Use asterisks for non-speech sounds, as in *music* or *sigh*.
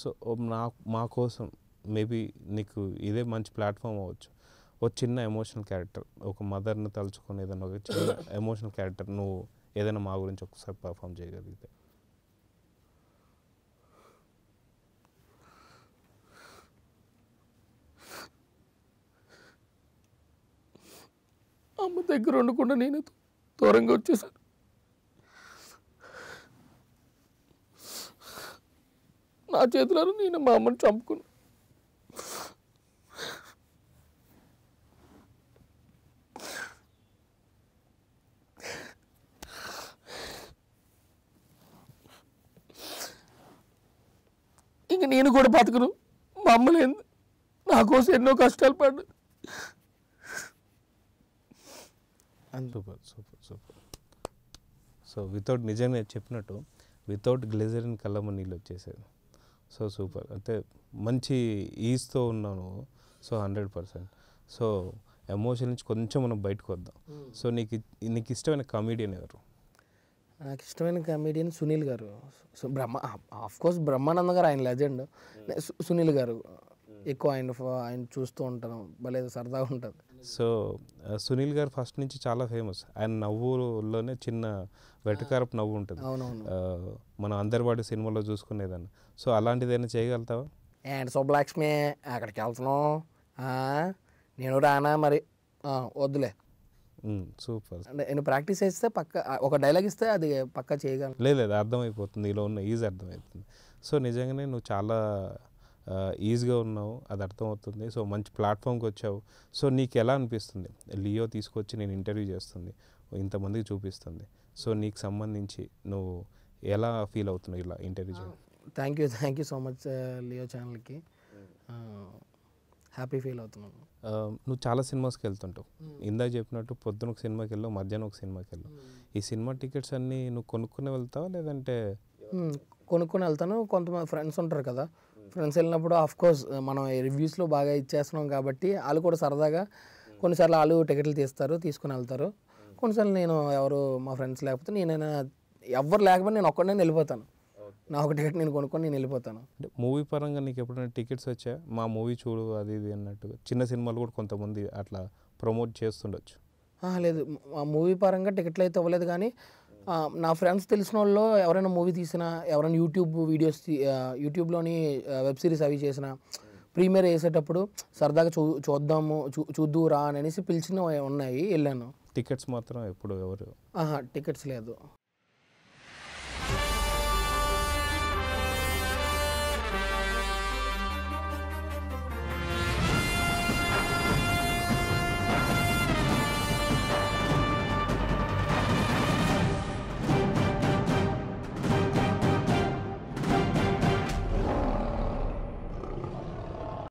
So నా మా కోసం మేబీ నీకు ఇదే మంచి ప్లాట్ఫామ్ అవ్వచ్చు ఒక చిన్న ఎమోషనల్ క్యారెక్టర్ ఒక మదర్ని తలుచుకొని ఏదైనా ఒక చిన్న *laughs* ఎమోషనల్ క్యారెక్టర్ నువ్వు ఏదైనా మా గురించి ఒకసారి పర్ఫామ్ చేయగలిగితే అమ్మ దగ్గర ఉండకుండా నేను దూరంగా వచ్చేసాను నా చేతులను నేను మా అమ్మని చంపుకున్నా ఇంక నేను కూడా బతకను మా అమ్మ లేదు నా కోసం ఎన్నో కష్టాలు పడ్డు super super super so without నిజంగా చెప్పినట్టు వితౌట్ గ్లెజరిన్ కళ్ళమ్మ నీళ్ళు వచ్చేసేది సో సూపర్ అంటే మంచి ఈజ్తో ఉన్నాను so hundred percent so emotion నుంచి కొంచెం మనం బయటకు వద్దాం సో నీకు నీకు ఇష్టమైన కామెడియన్ ఎవరు నాకు ఇష్టమైన కామెడియన్ సునీల్ గారు so Brahma of course Brahmananda గారు ఆయన లెజెండ్ సునీల్ గారు ఎక్కువ ఆయన ఆయన చూస్తూ ఉంటాను భలే సరదాగా ఉంటుంది సో సునీల్ గారు ఫస్ట్ నుంచి చాలా ఫేమస్ ఆయన నవ్వులోనే చిన్న వెటకారపు నవ్వు ఉంటుంది మనం అందరివాడి సినిమాలో చూసుకునేదాన్ని సో అలాంటిది ఏదైనా చేయగలుగుతావా అండ్ శుభలక్ష్మి అక్కడికి వెళ్తున్నాం నేను రానా మరి వద్దులే సూపర్ అంటే నేను ప్రాక్టీస్ చేస్తే పక్క ఒక డైలాగ్ ఇస్తే అది పక్క చేయగలను లేదు అర్థమైపోతుంది ఇలా ఉన్న ఈజీ అర్థమవుతుంది సో నిజంగానే నువ్వు చాలా ఈజీగా ఉన్నావు అది అర్థమవుతుంది సో మంచి ప్లాట్ఫామ్కి వచ్చావు సో నీకు ఎలా అనిపిస్తుంది లియో తీసుకొచ్చి నేను ఇంటర్వ్యూ చేస్తుంది ఇంతమందికి చూపిస్తుంది సో నీకు సంబంధించి నువ్వు ఎలా ఫీల్ అవుతున్నావు ఇలా ఇంటర్వ్యూ చేయడం thank you thank you so much Leo ఛానల్కి హ్యాపీ ఫీల్ అవుతున్నాను నువ్వు చాలా సినిమాస్కి వెళ్తుంటావు hmm. ఇందాక చెప్పినట్టు పొద్దున ఒక సినిమాకి వెళ్ళావు మధ్యాహ్నం ఒక సినిమాకి వెళ్ళావు hmm. ఈ సినిమా టికెట్స్ అన్నీ నువ్వు కొనుక్కుని వెళ్తావా లేదంటే hmm, కొనుక్కుని వెళ్తాను కొంతమంది ఫ్రెండ్స్ ఉంటారు కదా ఫ్రెండ్స్ వెళ్ళినప్పుడు ఆఫ్ కోర్స్ మనం రివ్యూస్లో బాగా ఇచ్చేస్తున్నాం కాబట్టి వాళ్ళు కూడా సరదాగా కొన్నిసార్లు వాళ్ళు టికెట్లు తీస్తారు తీసుకుని వెళ్తారు కొన్నిసార్లు నేను ఎవరు మా ఫ్రెండ్స్ లేకపోతే నేనైనా ఎవరు లేకపోతే నేను ఒక్కడనే వెళ్ళిపోతాను నా ఒక టికెట్ నేను కొనుక్కొని నేను వెళ్ళిపోతాను అంటే మూవీ పరంగా నీకు ఎప్పుడైనా టికెట్స్ వచ్చా మా మూవీ చూడు అది ఇది అన్నట్టు చిన్న సినిమాలు కూడా కొంతమంది అట్లా ప్రమోట్ చేస్తుండొచ్చు లేదు మా మూవీ పరంగా టికెట్లు అయితే ఇవ్వలేదు కానీ నా ఫ్రెండ్స్ తెలిసిన వాళ్ళు ఎవరైనా మూవీ తీసినా ఎవరైనా యూట్యూబ్ వీడియోస్ యూట్యూబ్లోని వెబ్ సిరీస్ అవి చేసిన ప్రీమియర్ వేసేటప్పుడు సరదాగా చూ చూద్దాము చూ చూద్దు రా అనేసి పిలిచిన ఉన్నాయి వెళ్ళాను టికెట్స్ మాత్రం ఎప్పుడు ఎవరు ఆహా టికెట్స్ లేదు